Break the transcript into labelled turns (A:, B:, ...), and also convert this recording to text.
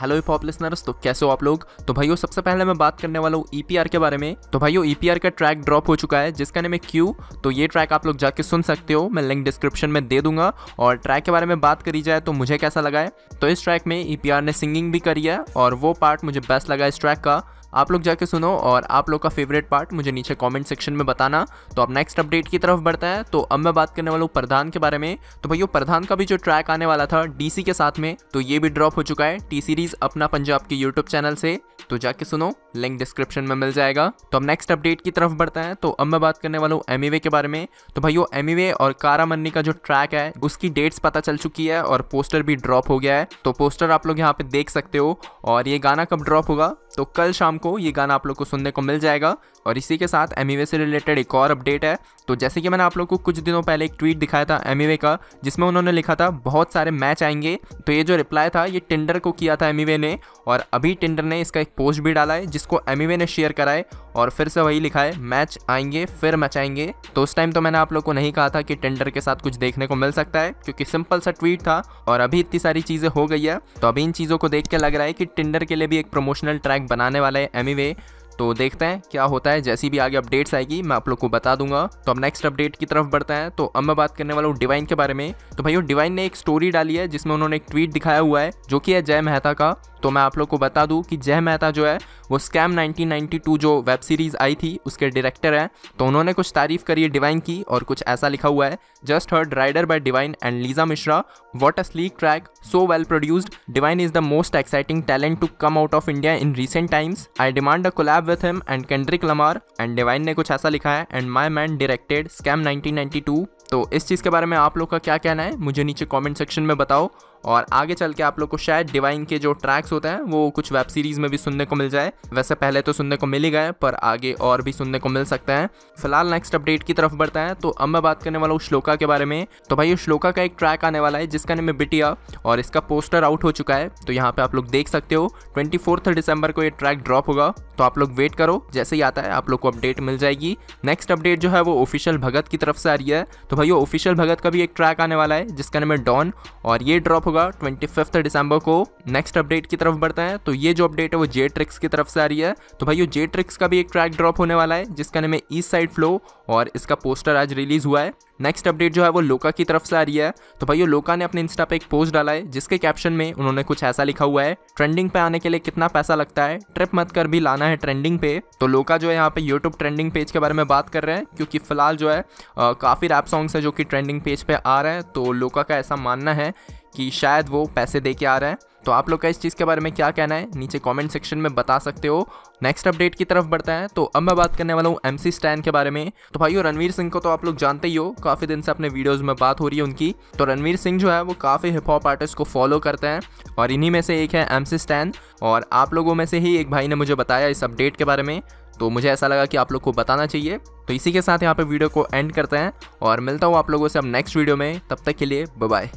A: hello hip listeners तो कैसे हो आप लोग तो भाइयों सबसे पहले मैं बात करने वाला हूँ ईपीआर e के बारे में तो भाइयों ईपीआर e का ट्रैक ड्रॉप हो चुका है जिसका नाम है क्यू तो ये ट्रैक आप लोग जाके सुन सकते हो मैं लिंक डिस्क्रिप्शन में दे दूंगा और ट्रैक के बारे में बात करी जाए तो मुझे कैसा लगा है तो इस ट्रैक में ई e ने सिंगिंग भी करी है और वो पार्ट मुझे बेस्ट लगा इस ट्रैक का आप लोग जाके सुनो और आप लोग का फेवरेट पार्ट मुझे नीचे कमेंट सेक्शन में बताना तो अब नेक्स्ट अपडेट की तरफ बढ़ता है तो अब मैं बात करने वाला हूँ प्रधान के बारे में तो वो प्रधान का भी जो ट्रैक आने वाला था डीसी के साथ में तो ये भी ड्रॉप हो चुका है टी सीरीज अपना पंजाब के यूट्यूब चैनल से तो जाके सुनो लिंक डिस्क्रिप्शन में मिल जाएगा तो अब नेक्स्ट अपडेट की तरफ बढ़ता है तो अब मैं बात करने वाला हूँ एम e के बारे में तो भाई वो एम और कारा मन्नी का जो ट्रैक है उसकी डेट्स पता चल चुकी है और पोस्टर भी ड्रॉप हो गया है तो पोस्टर आप लोग यहाँ पे देख सकते हो और ये गाना कब ड्रॉप होगा तो कल शाम को ये गाना आप लोग को सुनने को मिल जाएगा और इसी के साथ एम e से रिलेटेड एक और अपडेट है तो जैसे कि मैंने आप लोग को कुछ दिनों पहले एक ट्वीट दिखाया था एम e का जिसमें उन्होंने लिखा था बहुत सारे मैच आएंगे तो ये जो रिप्लाई था ये टेंडर को किया था एम e ने और अभी टेंडर ने इसका एक पोस्ट भी डाला है जिसको एम ने शेयर कराए और फिर से वही लिखा है मैच आएंगे फिर मैच आएंगे तो उस टाइम तो मैंने आप लोग को नहीं कहा था कि टेंडर के साथ कुछ देखने को मिल सकता है क्योंकि सिंपल सा ट्वीट था और अभी इतनी सारी चीज़ें हो गई है तो अभी इन चीज़ों को देख के लग रहा है कि टेंडर के लिए भी एक प्रमोशनल ट्रैक बनाने वाले एमी वे तो देखते हैं क्या होता है जैसी भी आगे अपडेट्स आएगी मैं आप लोग को बता दूंगा तो अब नेक्स्ट अपडेट की तरफ बढ़ते हैं तो अब मैं बात करने वाला हूँ डिवाइन के बारे में तो भाई डिवाइन ने एक स्टोरी डाली है जिसमें उन्होंने एक ट्वीट दिखाया हुआ है जो कि है जय मेहता का तो मैं आप लोग को बता दूं कि जय मेहता जो है वो स्कैम 1992 जो वेब सीरीज़ आई थी उसके डायरेक्टर हैं तो उन्होंने कुछ तारीफ करी है डिवाइन की और कुछ ऐसा लिखा हुआ है just heard rider by Divine and Lisa Mishra what a sleek track so well produced Divine is the most exciting talent to come out of India in recent times I demand a collab with him and Kendrick Lamar and Divine ने कुछ ऐसा लिखा है and my man directed Scam 1992 तो इस चीज़ के बारे में आप लोग का क्या कहना है मुझे नीचे कमेंट सेक्शन में बताओ और आगे चल के आप लोग को शायद डिवाइन के जो ट्रैक्स होते हैं वो कुछ वेब सीरीज़ में भी सुनने को मिल जाए वैसे पहले तो सुनने को मिल ही गए पर आगे और भी सुनने को मिल सकते हैं फिलहाल नेक्स्ट अपडेट की तरफ बढ़ते हैं तो अब मैं बात करने वाला हूँ श्लोका के बारे में तो भाई श्लोका का एक ट्रैक आने वाला है जिसका नाम है बिटिया और इसका पोस्टर आउट हो चुका है तो यहाँ पर आप लोग देख सकते हो ट्वेंटी दिसंबर को ये ट्रैक ड्रॉप होगा तो आप लोग वेट करो जैसे ही आता है आप लोग को अपडेट मिल जाएगी नेक्स्ट अपडेट जो है वो ऑफिशियल भगत की तरफ से आ रही है तो भाई ऑफिशियल भगत का भी एक ट्रैक आने वाला है जिसका नाम है डॉन और ये ड्रॉप होगा ट्वेंटी फिफ्थ दिसंबर को नेक्स्ट अपडेट की तरफ बढ़ते हैं तो ये जो अपडेट है वो जे ट्रिक्स की तरफ से आ रही है तो भाई जे ट्रिक्स का भी एक ट्रैक ड्रॉप होने वाला है जिसका नाम है ईस्ट साइड फ्लो और इसका पोस्टर आज रिलीज हुआ है नेक्स्ट अपडेट जो है वो लोका की तरफ से आ रही है तो भाई लोका ने अपने इंस्टा पे एक पोस्ट डाला है जिसके कैप्शन में उन्होंने कुछ ऐसा लिखा हुआ है ट्रेंडिंग पे आने के लिए कितना पैसा लगता है ट्रिप मत कर भी लाना है ट्रेंडिंग पे तो लोका जो है यहाँ पे यूट्यूब ट्रेंडिंग पेज के बारे में बात कर रहे हैं क्योंकि फिलहाल जो है काफ़ी रैप सॉन्ग्स हैं जो कि ट्रेंडिंग पेज पे आ रहे हैं तो लोका का ऐसा मानना है कि शायद वो पैसे दे के आ रहे हैं तो आप लोग का इस चीज़ के बारे में क्या कहना है नीचे कमेंट सेक्शन में बता सकते हो नेक्स्ट अपडेट की तरफ बढ़ता है तो अब मैं बात करने वाला हूँ एम सी स्टैन के बारे में तो भाई रणवीर सिंह को तो आप लोग जानते ही हो काफ़ी दिन से अपने वीडियोज़ में बात हो रही है उनकी तो रणवीर सिंह जो है वो काफ़ी हिप हॉप आर्टिस्ट को फॉलो करते हैं और इन्हीं में से एक है एम सी स्टैन और आप लोगों में से ही एक भाई ने मुझे बताया इस अपडेट के बारे में तो मुझे ऐसा लगा कि आप लोग को बताना चाहिए तो इसी के साथ यहाँ पे वीडियो को एंड करते हैं और मिलता हूँ आप लोगों से अब नेक्स्ट वीडियो में तब तक के लिए बाय